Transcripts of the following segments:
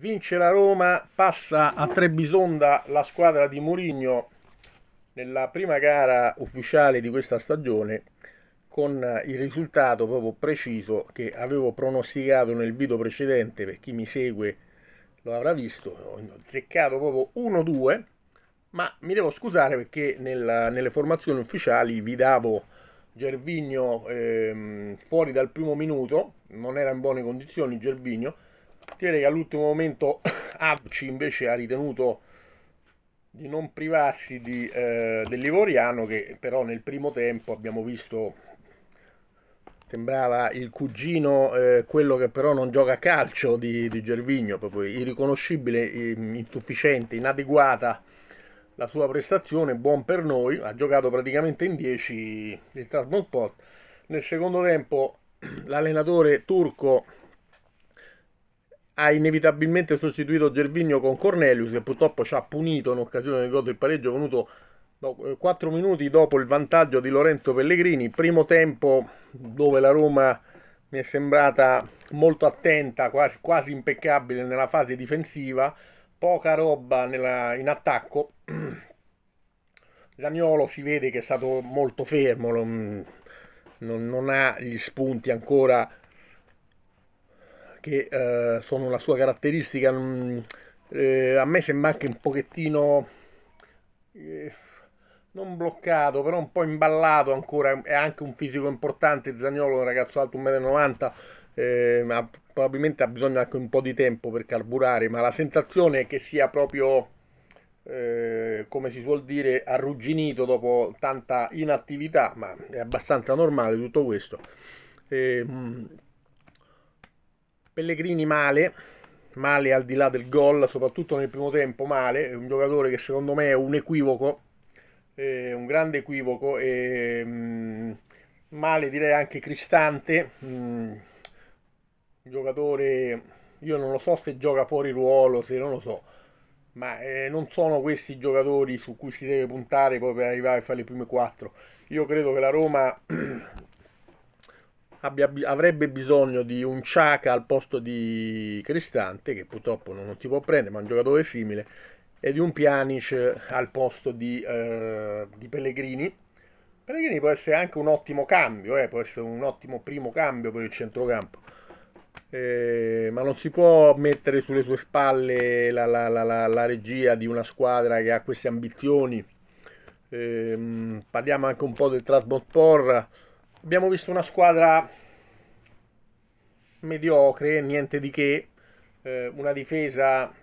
Vince la Roma, passa a Trebisonda la squadra di Mourinho nella prima gara ufficiale di questa stagione con il risultato proprio preciso che avevo pronosticato nel video precedente per chi mi segue lo avrà visto, ho zeccato proprio 1-2 ma mi devo scusare perché nella, nelle formazioni ufficiali vi davo Gervigno ehm, fuori dal primo minuto, non era in buone condizioni Gervigno Direi che all'ultimo momento Abci invece ha ritenuto di non privarsi di, eh, del Livoriano che però nel primo tempo abbiamo visto sembrava il cugino, eh, quello che però non gioca a calcio di, di Gervigno, proprio irriconoscibile, insufficiente, inadeguata la sua prestazione, buon per noi, ha giocato praticamente in 10 il Trasmonport. Nel secondo tempo l'allenatore turco ha inevitabilmente sostituito Gervigno con Cornelius che purtroppo ci ha punito in occasione del gol del pareggio venuto 4 eh, minuti dopo il vantaggio di Lorenzo Pellegrini, primo tempo dove la Roma mi è sembrata molto attenta, quasi, quasi impeccabile nella fase difensiva, poca roba nella, in attacco. Zagnolo si vede che è stato molto fermo, non, non ha gli spunti ancora che eh, sono la sua caratteristica. Mh, mm, eh, a me sembra anche un pochettino eh, non bloccato, però un po' imballato ancora. È anche un fisico importante. Zagnolo un ragazzo alto 1,90 m, eh, ma probabilmente ha bisogno anche un po' di tempo per carburare. Ma la sensazione è che sia proprio. Eh, come si suol dire, arrugginito dopo tanta inattività, ma è abbastanza normale tutto questo. Eh, Pellegrini male, male al di là del gol, soprattutto nel primo tempo male, è un giocatore che secondo me è un equivoco, eh, un grande equivoco, eh, mh, mm, male direi anche Cristante, mh, mm, giocatore, io non lo so se gioca fuori ruolo, se non lo so, ma eh, non sono questi i giocatori su cui si deve puntare poi per arrivare a fare le prime quattro. Io credo che la Roma abbia, avrebbe bisogno di un Ciaca al posto di Cristante, che purtroppo non, non ti può prendere, ma è un giocatore simile, e di un Pjanic eh, al posto di, eh, di Pellegrini. Pellegrini può essere anche un ottimo cambio, eh, può essere un ottimo primo cambio per il centrocampo. Eh, ma non si può mettere sulle sue spalle la, la, la, la regia di una squadra che ha queste ambizioni. Eh, parliamo anche un po' del Trasbosporra abbiamo visto una squadra mediocre, niente di che, eh, una difesa eh,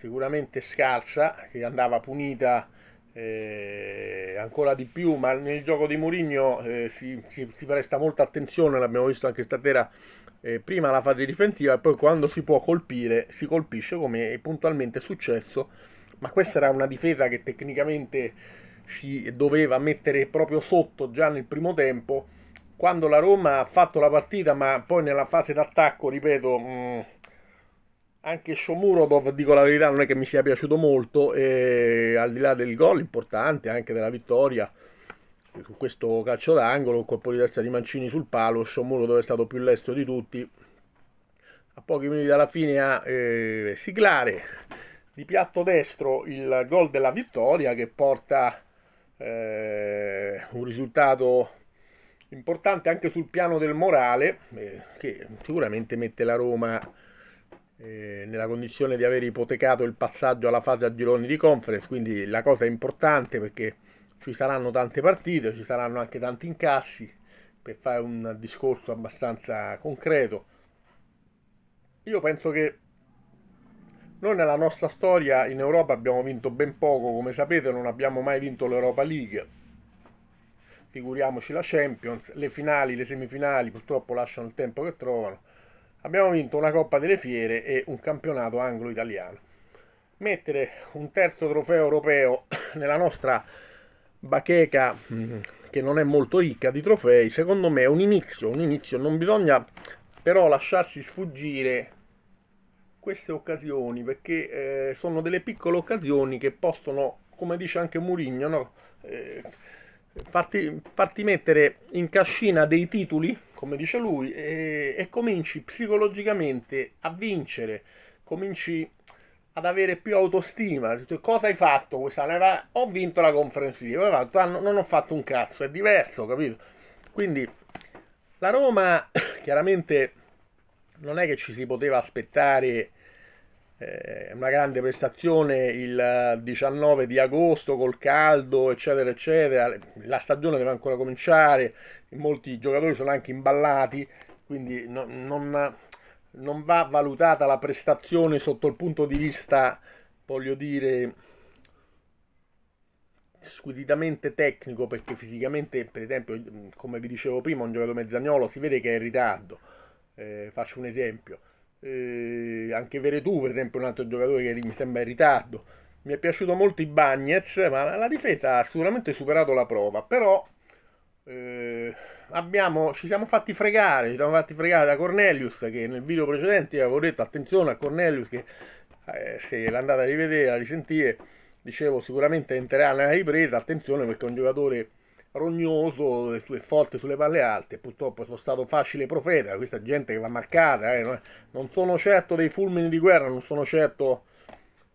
sicuramente scarsa, che andava punita eh, ancora di più, ma nel gioco di Mourinho eh, si, si, si, presta molta attenzione, l'abbiamo visto anche stasera, eh, prima la fase difensiva e poi quando si può colpire si colpisce come è puntualmente successo, ma questa era una difesa che tecnicamente si doveva mettere proprio sotto già nel primo tempo quando la Roma ha fatto la partita ma poi nella fase d'attacco ripeto mh, mm, anche Shomurodov dico la verità non è che mi sia piaciuto molto e al di là del gol importante anche della vittoria su questo calcio d'angolo un colpo di testa di Mancini sul palo Shomurodov è stato più lesto di tutti a pochi minuti dalla fine a eh, siglare di piatto destro il gol della vittoria che porta eh, un risultato importante anche sul piano del morale, eh, che sicuramente mette la Roma eh, nella condizione di aver ipotecato il passaggio alla fase a gironi di conference, quindi la cosa è importante perché ci saranno tante partite, ci saranno anche tanti incassi, per fare un discorso abbastanza concreto. Io penso che noi nella nostra storia in Europa abbiamo vinto ben poco, come sapete non abbiamo mai vinto l'Europa League, figuriamoci la Champions, le finali, le semifinali purtroppo lasciano il tempo che trovano. Abbiamo vinto una Coppa delle Fiere e un campionato anglo-italiano. Mettere un terzo trofeo europeo nella nostra bacheca mm, che non è molto ricca di trofei, secondo me è un inizio, un inizio, non bisogna però lasciarsi sfuggire queste occasioni perché eh, sono delle piccole occasioni che possono, come dice anche Murigno, no? eh, farti, farti, mettere in cascina dei titoli, come dice lui, e, e cominci psicologicamente a vincere, cominci ad avere più autostima. Cosa hai fatto quest'anno? Ho vinto la conference league, ah, non ho fatto un cazzo, è diverso, capito? Quindi la Roma chiaramente non è che ci si poteva aspettare eh, è una grande prestazione il 19 di agosto col caldo eccetera eccetera la stagione deve ancora cominciare molti giocatori sono anche imballati quindi no, non, non, va valutata la prestazione sotto il punto di vista voglio dire squisitamente tecnico perché fisicamente per esempio come vi dicevo prima un giocatore mezzagnolo si vede che è in ritardo eh, faccio un esempio eh, anche Veretù per esempio un altro giocatore che mi sembra in ritardo. Mi è piaciuto molto i Bagnets, ma la difesa ha sicuramente superato la prova, però eh, abbiamo, ci siamo fatti fregare, ci siamo fatti fregare da Cornelius che nel video precedente avevo detto attenzione a Cornelius che eh, se l'andate a rivedere, a risentire, dicevo sicuramente entrerà nella ripresa, attenzione perché è un giocatore rognoso, e forte sulle palle alte, purtroppo sono stato facile profeta, questa gente che va marcata, eh. non sono certo dei fulmini di guerra, non sono certo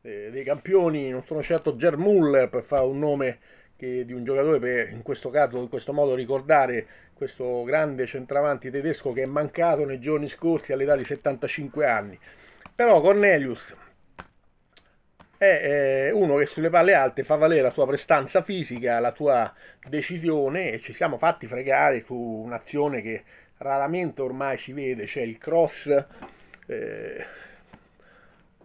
eh, dei campioni, non sono certo Germuller per fare un nome che, di un giocatore per in questo caso, in questo modo ricordare questo grande centravanti tedesco che è mancato nei giorni scorsi all'età di 75 anni. Però Cornelius è eh, uno che sulle palle alte fa valere la tua prestanza fisica, la tua decisione e ci siamo fatti fregare su un'azione che raramente ormai si vede, cioè il cross eh,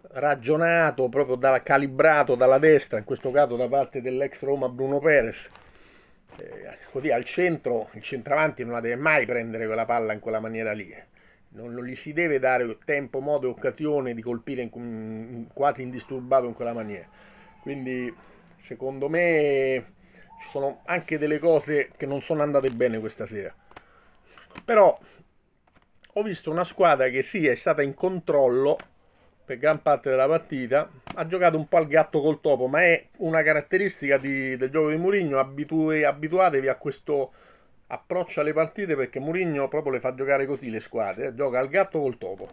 ragionato, proprio da, calibrato dalla destra, in questo caso da parte dell'ex Roma Bruno Perez. Eh, così al centro, il centravanti non la deve mai prendere quella palla in quella maniera lì eh non, non, gli si deve dare tempo, modo e occasione di colpire in, quasi indisturbato in quella maniera. Quindi secondo me ci sono anche delle cose che non sono andate bene questa sera. Però ho visto una squadra che sì è stata in controllo per gran parte della partita, ha giocato un po' al gatto col topo, ma è una caratteristica di, del gioco di Mourinho, abitu abituatevi a questo approccia le partite perché Mourinho proprio le fa giocare così le squadre, eh. gioca al gatto col topo.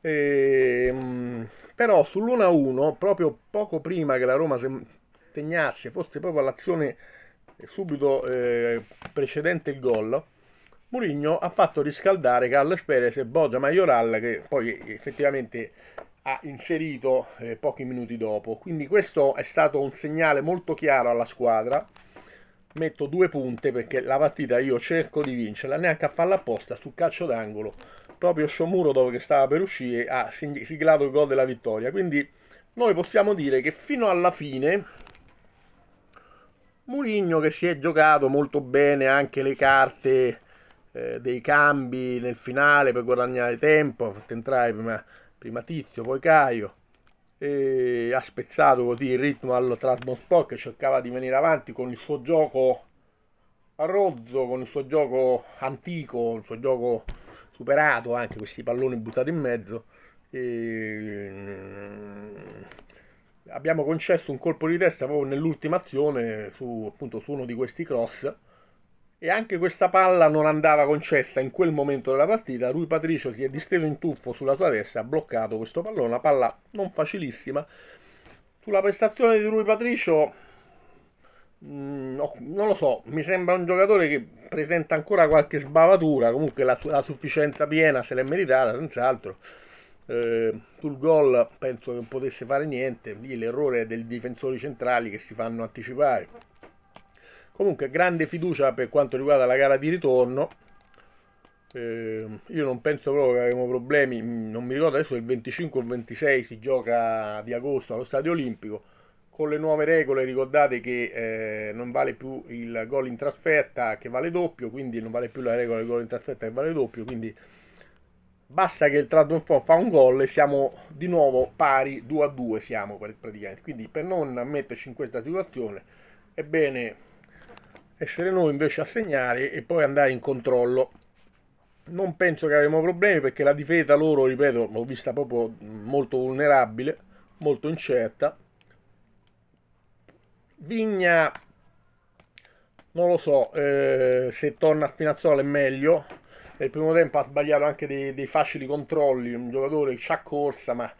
E, ehm, però sull'1-1, proprio poco prima che la Roma segnasse, fosse proprio all'azione eh, subito eh, precedente il gol, Mourinho ha fatto riscaldare Carles Perez e Boggia Maioral che poi effettivamente ha inserito eh, pochi minuti dopo. Quindi questo è stato un segnale molto chiaro alla squadra metto due punte perché la partita io cerco di vincerla, neanche a farla apposta, sul calcio d'angolo, proprio Sciomuro dopo che stava per uscire ha siglato il gol della vittoria, quindi noi possiamo dire che fino alla fine Murigno che si è giocato molto bene anche le carte eh, dei cambi nel finale per guadagnare tempo, ha fatto entrare prima, prima Tizio, poi Caio, ha spezzato così il ritmo al Trasmosport che cercava di venire avanti con il suo gioco rozzo, con il suo gioco antico, il suo gioco superato, anche questi palloni buttati in mezzo. E... Mm, abbiamo concesso un colpo di testa proprio nell'ultima azione su, appunto, su uno di questi cross e anche questa palla non andava concessa in quel momento della partita. Lui Patricio si è disteso in tuffo sulla sua destra, ha bloccato questo pallone, una palla non facilissima. Sulla prestazione di Rui Patricio, mh, mm, non lo so, mi sembra un giocatore che presenta ancora qualche sbavatura, comunque la, la sufficienza piena se l'è meritata, senz'altro. Eh, sul gol penso che non potesse fare niente, lì l'errore è dei difensori centrali che si fanno anticipare. Comunque, grande fiducia per quanto riguarda la gara di ritorno. Eh, io non penso proprio che avremo problemi. Mm, non mi ricordo adesso il 25 o il 26 si gioca di agosto allo Stadio Olimpico. Con le nuove regole ricordate che eh, non vale più il gol in trasferta che vale doppio, quindi non vale più la regola del gol in trasferta che vale doppio, quindi basta che il Tradon fa un gol e siamo di nuovo pari 2 a 2 siamo praticamente. Quindi per non metterci in questa situazione ebbene essere noi invece a segnare e poi andare in controllo non penso che avremo problemi perché la difesa loro ripeto l'ho vista proprio molto vulnerabile molto incerta Vigna non lo so eh, se torna a Spinazzola è meglio nel primo tempo ha sbagliato anche dei, dei facili controlli un giocatore che ha corsa ma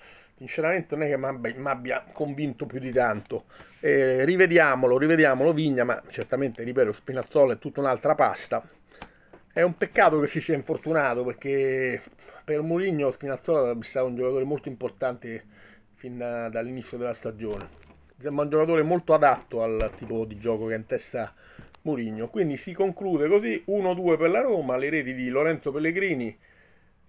sinceramente non è che mi abbia convinto più di tanto. Eh, rivediamolo, rivediamolo Vigna, ma certamente, ripeto, Spinazzola è tutta un'altra pasta. È un peccato che si sia infortunato perché per Mourinho Spinazzola è stato un giocatore molto importante fin dall'inizio della stagione. Sembra un giocatore molto adatto al tipo di gioco che ha in testa Mourinho. Quindi si conclude così 1-2 per la Roma, le reti di Lorenzo Pellegrini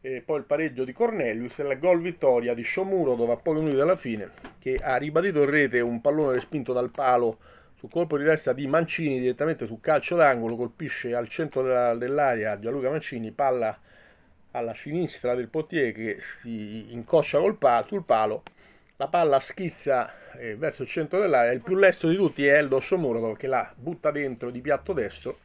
e poi il pareggio di Cornelius e la gol vittoria di Sciomuro dove ha pochi minuti alla fine che ha ribadito in rete un pallone respinto dal palo sul colpo di testa di Mancini direttamente sul calcio d'angolo colpisce al centro dell'area Gianluca Mancini palla alla sinistra del portiere che si incoscia pa sul palo la palla schizza eh, verso il centro dell'area il più lesto di tutti è Eldo Shomurov che la butta dentro di piatto destro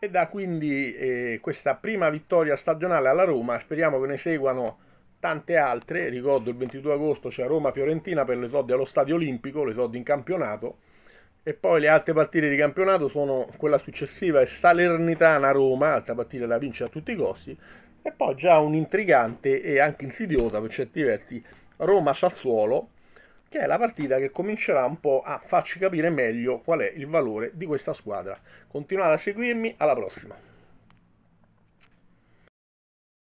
e da quindi eh, questa prima vittoria stagionale alla Roma, speriamo che ne seguano tante altre, ricordo il 22 agosto c'è Roma-Fiorentina per l'esordio allo Stadio Olimpico, l'esordio in campionato, e poi le altre partite di campionato sono quella successiva è Salernitana-Roma, altra partita da vincere a tutti i costi, e poi già un intrigante e anche insidiosa per certi versi Roma-Sassuolo, che è la partita che comincerà un po' a farci capire meglio qual è il valore di questa squadra. Continuate a seguirmi, alla prossima!